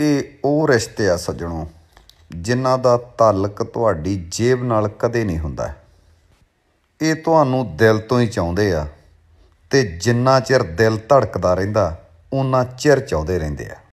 ਇਹ ਉਹ ਰਿਸ਼ਤੇ ਆ ਸੱਜਣੋ ਜਿਨ੍ਹਾਂ ਦਾ ਤਾਲਕ ਤੁਹਾਡੀ ਜੇਬ ਨਾਲ ਕਦੇ ਨਹੀਂ ਹੁੰਦਾ ਇਹ ਤੁਹਾਨੂੰ ਦਿਲ ਤੋਂ ਹੀ ਚਾਹੁੰਦੇ ਆ ਤੇ ਜਿੰਨਾ ਚਿਰ ਦਿਲ ਧੜਕਦਾ ਰਹਿੰਦਾ ਉਹਨਾਂ ਚਿਰ ਚਾਹੁੰਦੇ ਰਹਿੰਦੇ ਆ